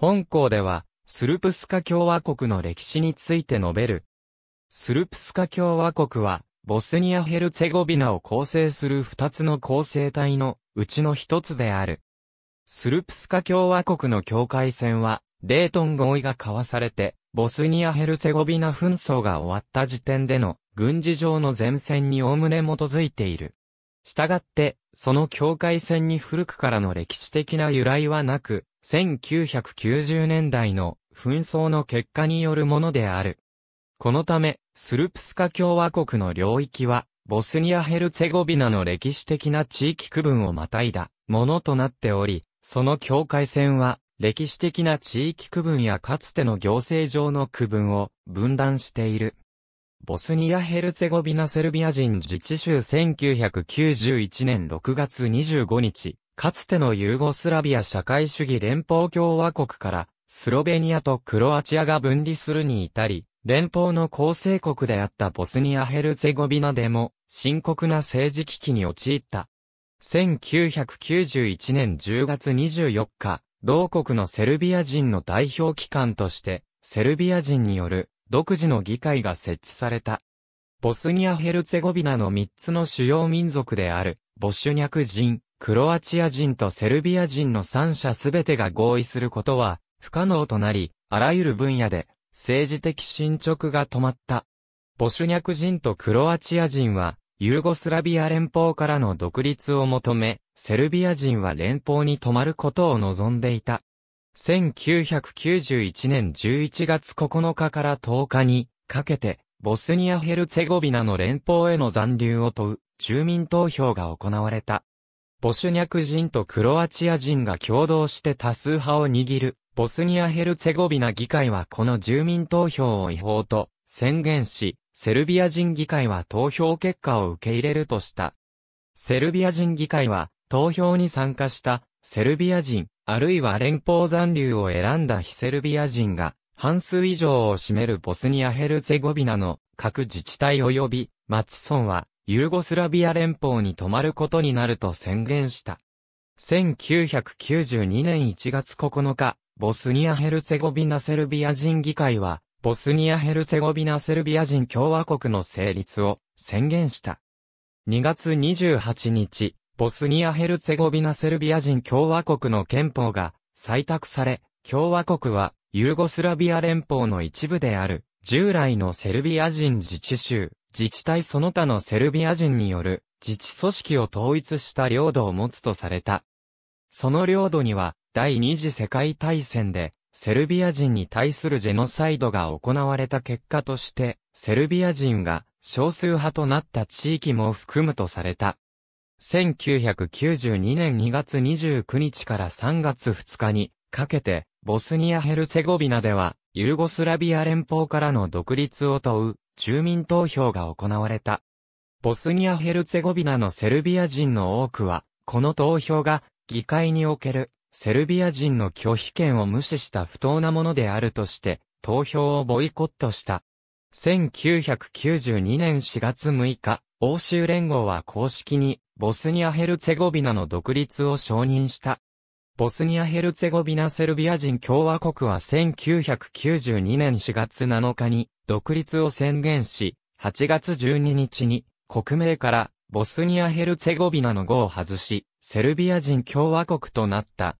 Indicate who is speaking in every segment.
Speaker 1: 本校では、スルプスカ共和国の歴史について述べる。スルプスカ共和国は、ボスニア・ヘルツェゴビナを構成する二つの構成体のうちの一つである。スルプスカ共和国の境界線は、デートン合意が交わされて、ボスニア・ヘルツェゴビナ紛争が終わった時点での軍事上の前線におおむね基づいている。したがって、その境界線に古くからの歴史的な由来はなく、1990年代の紛争の結果によるものである。このため、スルプスカ共和国の領域は、ボスニア・ヘルツェゴビナの歴史的な地域区分をまたいだものとなっており、その境界線は、歴史的な地域区分やかつての行政上の区分を分断している。ボスニア・ヘルツェゴビナ・セルビア人自治州1991年6月25日、かつてのユーゴスラビア社会主義連邦共和国から、スロベニアとクロアチアが分離するに至り、連邦の構成国であったボスニア・ヘルツェゴビナでも、深刻な政治危機に陥った。1991年10月24日、同国のセルビア人の代表機関として、セルビア人による独自の議会が設置された。ボスニア・ヘルツェゴビナの3つの主要民族である、ボシュニャク人、クロアチア人とセルビア人の三者すべてが合意することは不可能となり、あらゆる分野で政治的進捗が止まった。ボシュニャク人とクロアチア人はユーゴスラビア連邦からの独立を求め、セルビア人は連邦に泊まることを望んでいた。1991年11月9日から10日にかけて、ボスニア・ヘルツェゴビナの連邦への残留を問う住民投票が行われた。ボシュニャク人とクロアチア人が共同して多数派を握る、ボスニア・ヘルツェゴビナ議会はこの住民投票を違法と宣言し、セルビア人議会は投票結果を受け入れるとした。セルビア人議会は、投票に参加した、セルビア人、あるいは連邦残留を選んだ非セルビア人が、半数以上を占めるボスニア・ヘルツェゴビナの各自治体及び、マチソンは、ユーゴスラビア連邦に泊まることになると宣言した。1992年1月9日、ボスニア・ヘルツェゴビナ・セルビア人議会は、ボスニア・ヘルツェゴビナ・セルビア人共和国の成立を宣言した。2月28日、ボスニア・ヘルツェゴビナ・セルビア人共和国の憲法が採択され、共和国はユーゴスラビア連邦の一部である従来のセルビア人自治州、自治体その他のセルビア人による自治組織を統一した領土を持つとされた。その領土には第二次世界大戦でセルビア人に対するジェノサイドが行われた結果としてセルビア人が少数派となった地域も含むとされた。1992年2月29日から3月2日にかけてボスニア・ヘルツェゴビナではユーゴスラビア連邦からの独立を問う住民投票が行われた。ボスニア・ヘルツェゴビナのセルビア人の多くは、この投票が議会におけるセルビア人の拒否権を無視した不当なものであるとして、投票をボイコットした。1992年4月6日、欧州連合は公式にボスニア・ヘルツェゴビナの独立を承認した。ボスニア・ヘルツェゴビナ・セルビア人共和国は1992年4月7日に独立を宣言し、8月12日に国名からボスニア・ヘルツェゴビナの語を外し、セルビア人共和国となった。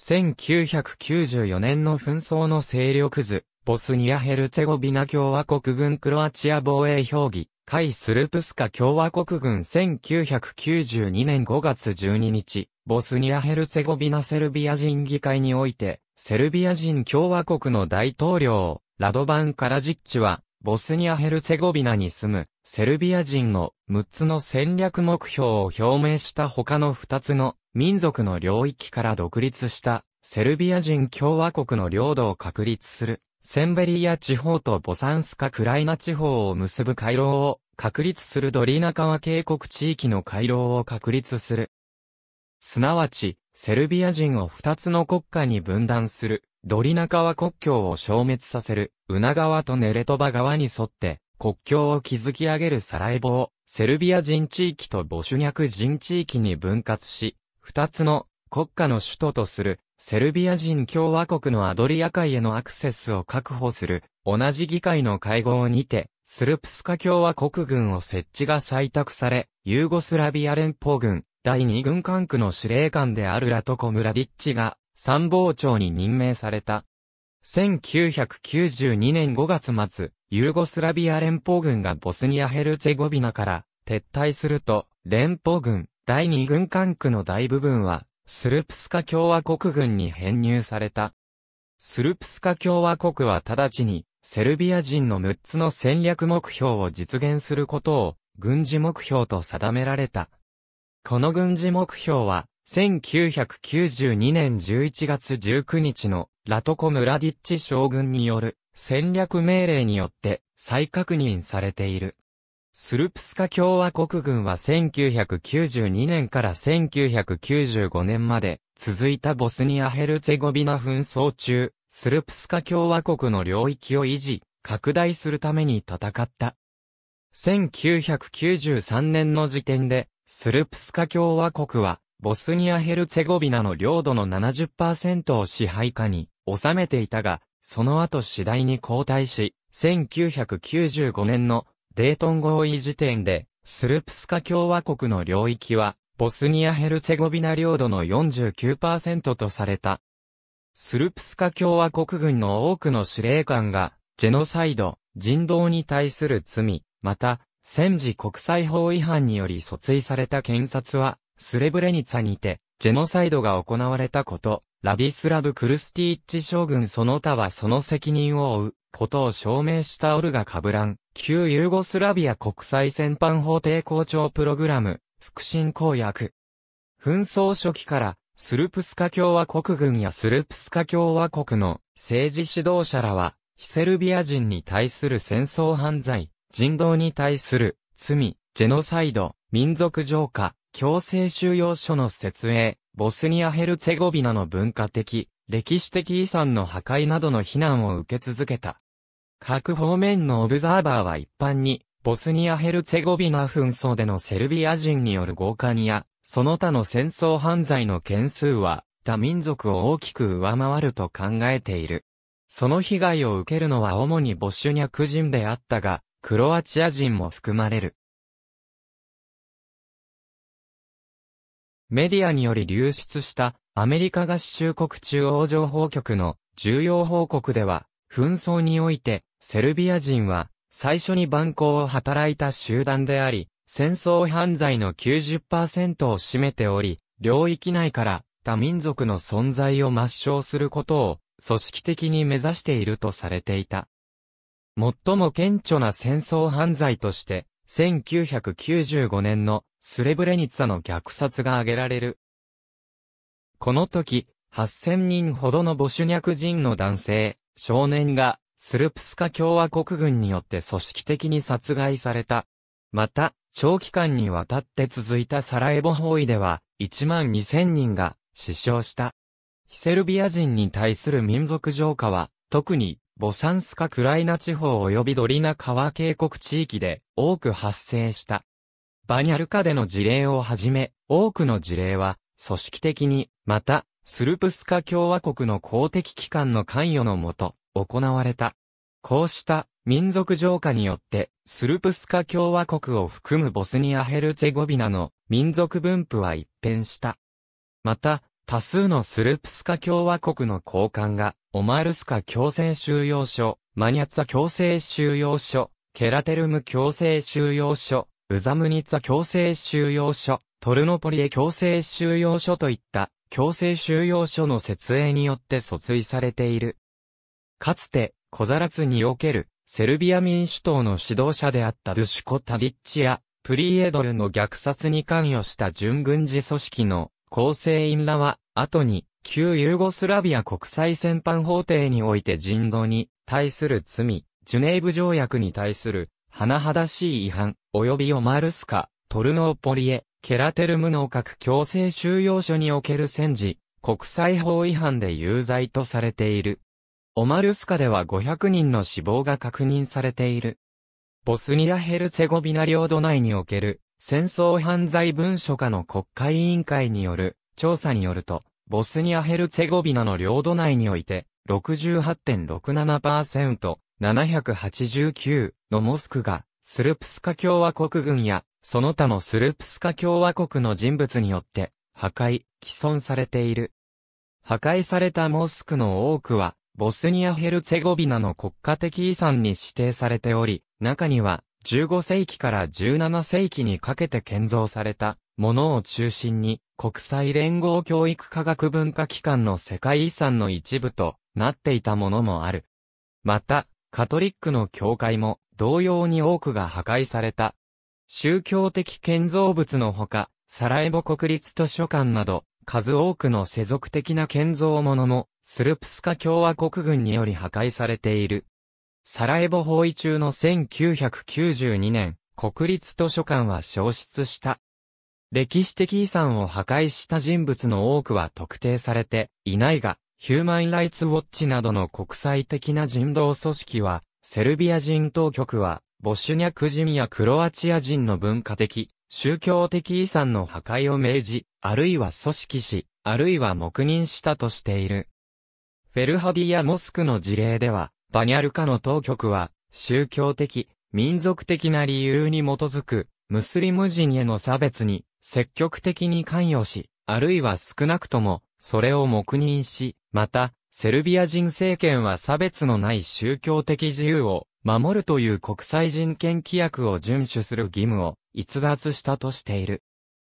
Speaker 1: 1994年の紛争の勢力図、ボスニア・ヘルツェゴビナ共和国軍クロアチア防衛評議、イ・スルプスカ共和国軍1992年5月12日、ボスニア・ヘルツェゴビナセルビア人議会において、セルビア人共和国の大統領、ラドバン・カラジッチは、ボスニア・ヘルツェゴビナに住む、セルビア人の6つの戦略目標を表明した他の2つの民族の領域から独立した、セルビア人共和国の領土を確立するセンベリア地方とボサンスカ・クライナ地方を結ぶ回廊を確立するドリーナ川渓谷地域の回廊を確立する。すなわち、セルビア人を二つの国家に分断する、ドリナ川国境を消滅させる、ウナ川とネレトバ川に沿って、国境を築き上げるサラエボを、セルビア人地域とボシュニャク人地域に分割し、二つの国家の首都とする、セルビア人共和国のアドリア海へのアクセスを確保する、同じ議会の会合にて、スルプスカ共和国軍を設置が採択され、ユーゴスラビア連邦軍、第2軍管区の司令官であるラトコ・ムラディッチが、参謀長に任命された。1992年5月末、ユーゴスラビア連邦軍がボスニア・ヘルツェゴビナから撤退すると、連邦軍、第2軍管区の大部分はスルプスカ共和国軍に編入された。スルプスカ共和国は直ちに、セルビア人の6つの戦略目標を実現することを、軍事目標と定められた。この軍事目標は、1992年11月19日のラトコ・ムラディッチ将軍による戦略命令によって再確認されている。スルプスカ共和国軍は1992年から1995年まで続いたボスニア・ヘルツェゴビナ紛争中、スルプスカ共和国の領域を維持、拡大するために戦った。1993年の時点で、スルプスカ共和国は、ボスニア・ヘルツェゴビナの領土の70%を支配下に収めていたが、その後次第に後退し、1995年のデートン合意時点で、スルプスカ共和国の領域は、ボスニア・ヘルツェゴビナ領土の49%とされた。スルプスカ共和国軍の多くの司令官が、ジェノサイド、人道に対する罪、また、戦時国際法違反により訴追された検察は、スレブレニツァにて、ジェノサイドが行われたこと、ラディスラブ・クルスティッチ将軍その他はその責任を負うことを証明したオルガ・カブラン、旧ユーゴスラビア国際戦犯法廷校長プログラム、副神公約。紛争初期から、スルプスカ共和国軍やスルプスカ共和国の政治指導者らは、ヒセルビア人に対する戦争犯罪、人道に対する罪、ジェノサイド、民族浄化、強制収容所の設営、ボスニア・ヘルツェゴビナの文化的、歴史的遺産の破壊などの非難を受け続けた。各方面のオブザーバーは一般に、ボスニア・ヘルツェゴビナ紛争でのセルビア人による強にや、その他の戦争犯罪の件数は、他民族を大きく上回ると考えている。その被害を受けるのは主にボシュニャク人であったが、クロアチア人も含まれる。メディアにより流出したアメリカ合衆国中央情報局の重要報告では、紛争においてセルビア人は最初に蛮行を働いた集団であり、戦争犯罪の90%を占めており、領域内から他民族の存在を抹消することを組織的に目指しているとされていた。最も顕著な戦争犯罪として、1995年のスレブレニツァの虐殺が挙げられる。この時、8000人ほどのボシュニャク人の男性、少年が、スルプスカ共和国軍によって組織的に殺害された。また、長期間にわたって続いたサラエボ包囲では、1万2000人が死傷した。ヒセルビア人に対する民族浄化は、特に、ボサンスカクライナ地方及びドリナ川渓谷地域で多く発生した。バニャルカでの事例をはじめ、多くの事例は、組織的に、また、スルプスカ共和国の公的機関の関与のもと、行われた。こうした民族浄化によって、スルプスカ共和国を含むボスニア・ヘルツェゴビナの民族分布は一変した。また、多数のスルプスカ共和国の高官が、オマールスカ強制収容所、マニャツァ強制収容所、ケラテルム強制収容所、ウザムニツァ強制収容所、トルノポリエ強制収容所といった強制収容所の設営によって訴追されている。かつて、コザラツにおけるセルビア民主党の指導者であったドゥシュコ・タディッチやプリエドルの虐殺に関与した準軍事組織の構成員らは、後に旧ユーゴスラビア国際戦犯法廷において人道に対する罪、ジュネーブ条約に対する、甚だしい違反、及びオマルスカ、トルノーポリエ、ケラテルムの各強制収容所における戦時、国際法違反で有罪とされている。オマルスカでは500人の死亡が確認されている。ボスニア・ヘルツェゴビナ領土内における戦争犯罪文書課の国会委員会による調査によると、ボスニア・ヘルツェゴビナの領土内において68.67%、789のモスクがスルプスカ共和国軍や、その他のスルプスカ共和国の人物によって、破壊、既存されている。破壊されたモスクの多くは、ボスニア・ヘルツェゴビナの国家的遺産に指定されており、中には、15世紀から17世紀にかけて建造されたものを中心に、国際連合教育科学文化機関の世界遺産の一部となっていたものもある。また、カトリックの教会も同様に多くが破壊された。宗教的建造物のほか、サラエボ国立図書館など、数多くの世俗的な建造物も、スルプスカ共和国軍により破壊されている。サラエボ包囲中の1992年、国立図書館は消失した。歴史的遺産を破壊した人物の多くは特定されていないが、ヒューマン・ライツ・ウォッチなどの国際的な人道組織は、セルビア人当局は、ボシュニャク人やクロアチア人の文化的、宗教的遺産の破壊を命じ、あるいは組織し、あるいは黙認したとしている。フェルハディやモスクの事例では、バニャルカの当局は、宗教的、民族的な理由に基づく、ムスリム人への差別に、積極的に関与し、あるいは少なくとも、それを黙認し、また、セルビア人政権は差別のない宗教的自由を守るという国際人権規約を遵守する義務を逸脱したとしている。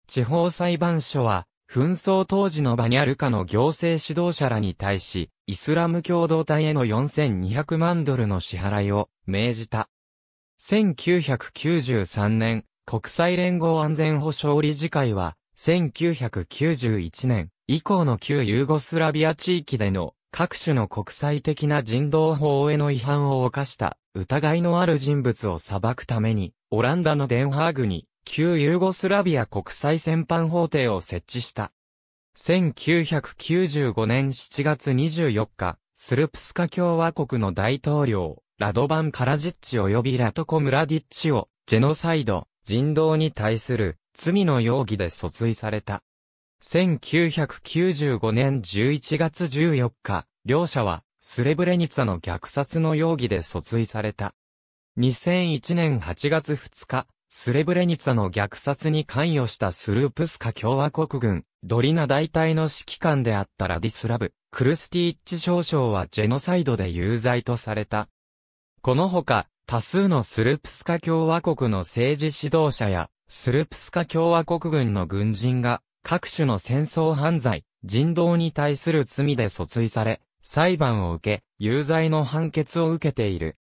Speaker 1: 地方裁判所は、紛争当時のバニャルカの行政指導者らに対し、イスラム共同体への4200万ドルの支払いを命じた。1993年、国際連合安全保障理事会は、1991年、以降の旧ユーゴスラビア地域での各種の国際的な人道法への違反を犯した疑いのある人物を裁くために、オランダのデンハーグに旧ユーゴスラビア国際戦犯法廷を設置した。1995年7月24日、スルプスカ共和国の大統領、ラドバン・カラジッチ及びラトコ・ムラディッチを、ジェノサイド、人道に対する、罪の容疑で訴追された。1995年11月14日、両者は、スレブレニツァの虐殺の容疑で訴追された。2001年8月2日、スレブレニツァの虐殺に関与したスループスカ共和国軍、ドリナ大隊の指揮官であったラディスラブ、クルスティッチ少将はジェノサイドで有罪とされた。このほか、多数のスループスカ共和国の政治指導者や、スループスカ共和国軍の軍人が、各種の戦争犯罪、人道に対する罪で訴追され、裁判を受け、有罪の判決を受けている。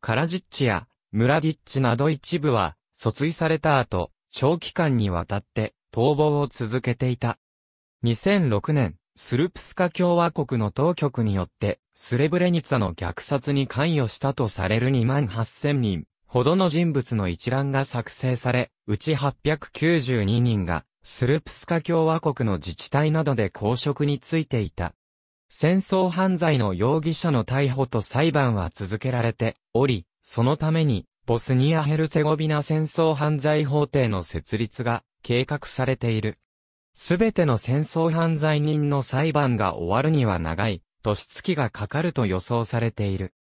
Speaker 1: カラジッチやムラディッチなど一部は、訴追された後、長期間にわたって逃亡を続けていた。2006年、スルプスカ共和国の当局によって、スレブレニツァの虐殺に関与したとされる2万8000人ほどの人物の一覧が作成され、うち892人がスルプスカ共和国の自治体などで公職についていた。戦争犯罪の容疑者の逮捕と裁判は続けられており、そのために、ボスニア・ヘルセゴビナ戦争犯罪法廷の設立が計画されている。すべての戦争犯罪人の裁判が終わるには長い、年月がかかると予想されている。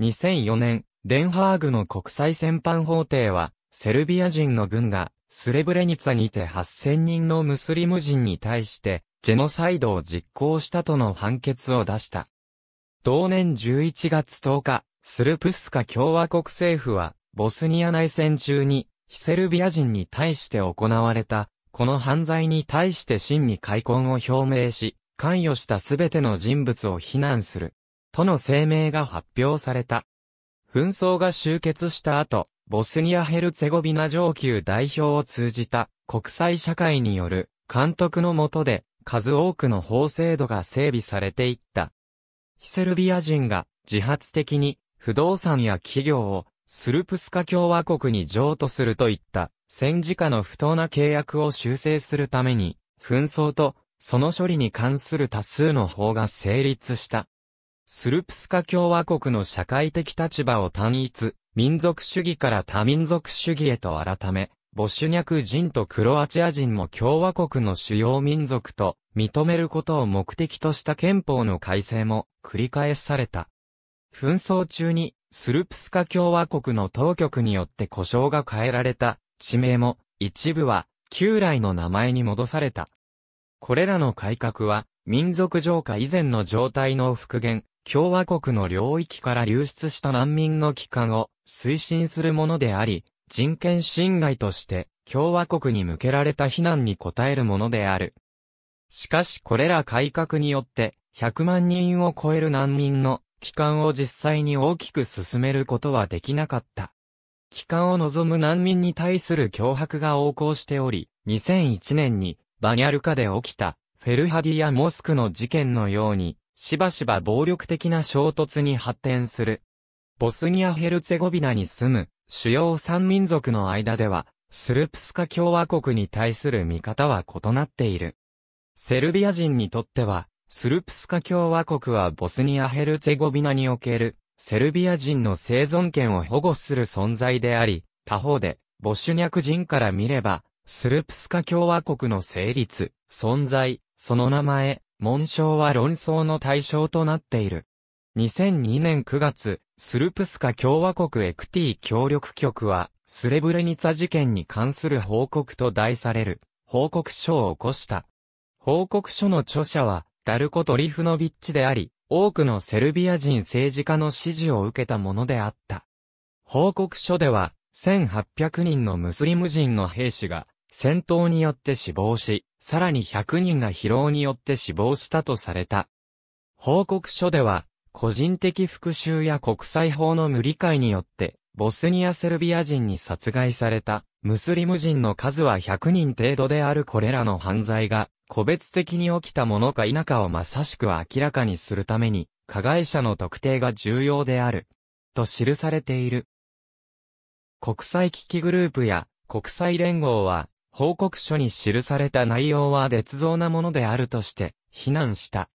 Speaker 1: 2004年、デンハーグの国際戦犯法廷は、セルビア人の軍がスレブレニツァにて8000人のムスリム人に対して、ジェノサイドを実行したとの判決を出した。同年11月10日、スルプスカ共和国政府は、ボスニア内戦中に、ヒセルビア人に対して行われた、この犯罪に対して真に開墾を表明し、関与したすべての人物を非難する、との声明が発表された。紛争が終結した後、ボスニア・ヘルツェゴビナ上級代表を通じた国際社会による監督の下で数多くの法制度が整備されていった。ヒセルビア人が自発的に不動産や企業をスルプスカ共和国に譲渡するといった戦時下の不当な契約を修正するために紛争とその処理に関する多数の法が成立した。スルプスカ共和国の社会的立場を単一、民族主義から多民族主義へと改め、ボシュニャク人とクロアチア人も共和国の主要民族と認めることを目的とした憲法の改正も繰り返された。紛争中にスルプスカ共和国の当局によって故障が変えられた地名も一部は旧来の名前に戻された。これらの改革は民族浄化以前の状態の復元、共和国の領域から流出した難民の帰還を推進するものであり、人権侵害として共和国に向けられた非難に応えるものである。しかしこれら改革によって100万人を超える難民の帰還を実際に大きく進めることはできなかった。帰還を望む難民に対する脅迫が横行しており、2001年にバニャルカで起きたフェルハディア・モスクの事件のようにしばしば暴力的な衝突に発展する。ボスニア・ヘルツェゴビナに住む主要3民族の間では、スルプスカ共和国に対する見方は異なっている。セルビア人にとっては、スルプスカ共和国はボスニア・ヘルツェゴビナにおける、セルビア人の生存権を保護する存在であり、他方で、ボシュニャク人から見れば、スルプスカ共和国の成立、存在、その名前、紋章は論争の対象となっている。2002年9月、スルプスカ共和国エクティ協力局は、スレブレニツァ事件に関する報告と題される、報告書を起こした。報告書の著者は、ダルコ・トリフノビッチであり、多くのセルビア人政治家の支持を受けたものであった。報告書では、1800人のムスリム人の兵士が、戦闘によって死亡し、さらに100人が疲労によって死亡したとされた。報告書では、個人的復讐や国際法の無理解によって、ボスニア・セルビア人に殺害された、ムスリム人の数は100人程度であるこれらの犯罪が、個別的に起きたものか否かをまさしく明らかにするために、加害者の特定が重要である。と記されている。国際危機グループや国際連合は、報告書に記された内容は絶造なものであるとして、非難した。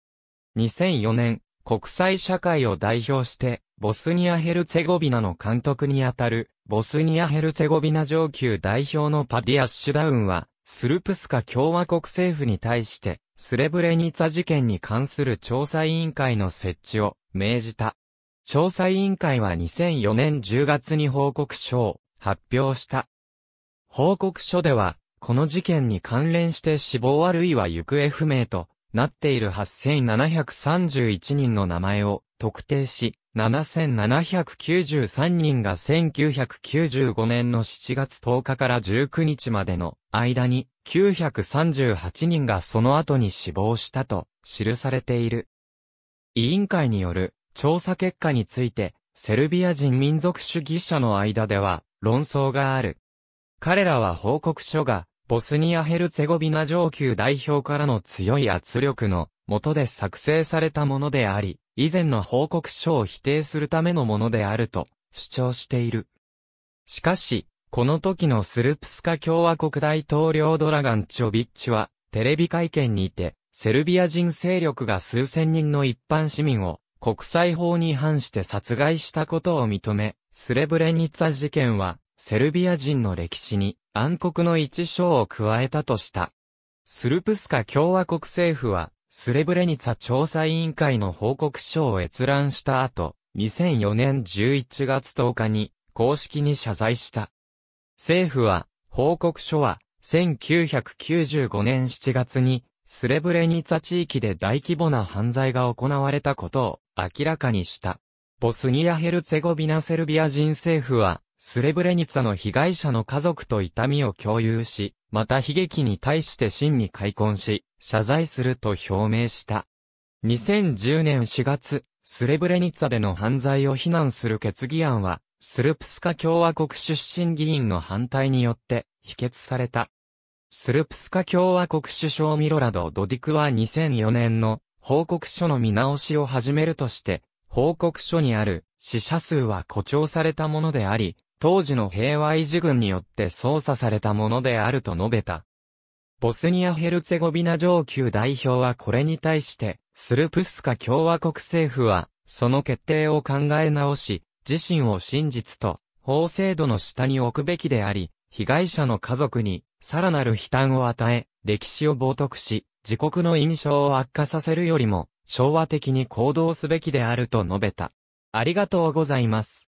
Speaker 1: 2004年、国際社会を代表して、ボスニア・ヘルツェゴビナの監督にあたる、ボスニア・ヘルツェゴビナ上級代表のパディアッシュダウンは、スルプスカ共和国政府に対して、スレブレニツァ事件に関する調査委員会の設置を命じた。調査委員会は2004年10月に報告書を発表した。報告書では、この事件に関連して死亡あるいは行方不明となっている8731人の名前を特定し、7793人が1995年の7月10日から19日までの間に938人がその後に死亡したと記されている。委員会による調査結果についてセルビア人民族主義者の間では論争がある。彼らは報告書がボスニア・ヘルツェゴビナ上級代表からの強い圧力の下で作成されたものであり、以前の報告書を否定するためのものであると主張している。しかし、この時のスルプスカ共和国大統領ドラガン・チョビッチは、テレビ会見にて、セルビア人勢力が数千人の一般市民を国際法に反して殺害したことを認め、スレブレニッツァ事件はセルビア人の歴史に暗黒の一章を加えたとした。スルプスカ共和国政府は、スレブレニツァ調査委員会の報告書を閲覧した後、2004年11月10日に公式に謝罪した。政府は、報告書は、1995年7月に、スレブレニツァ地域で大規模な犯罪が行われたことを明らかにした。ボスニア・ヘルツェゴビナ・セルビア人政府は、スレブレニツァの被害者の家族と痛みを共有し、また悲劇に対して真に開墾し、謝罪すると表明した。2010年4月、スレブレニツァでの犯罪を非難する決議案は、スルプスカ共和国出身議員の反対によって否決された。スルプスカ共和国首相ミロラド・ドディクは2004年の報告書の見直しを始めるとして、報告書にある死者数は誇張されたものであり、当時の平和維持軍によって操作されたものであると述べた。ボスニア・ヘルツェゴビナ上級代表はこれに対して、スルプスカ共和国政府は、その決定を考え直し、自身を真実と、法制度の下に置くべきであり、被害者の家族に、さらなる悲嘆を与え、歴史を冒涜し、自国の印象を悪化させるよりも、昭和的に行動すべきであると述べた。ありがとうございます。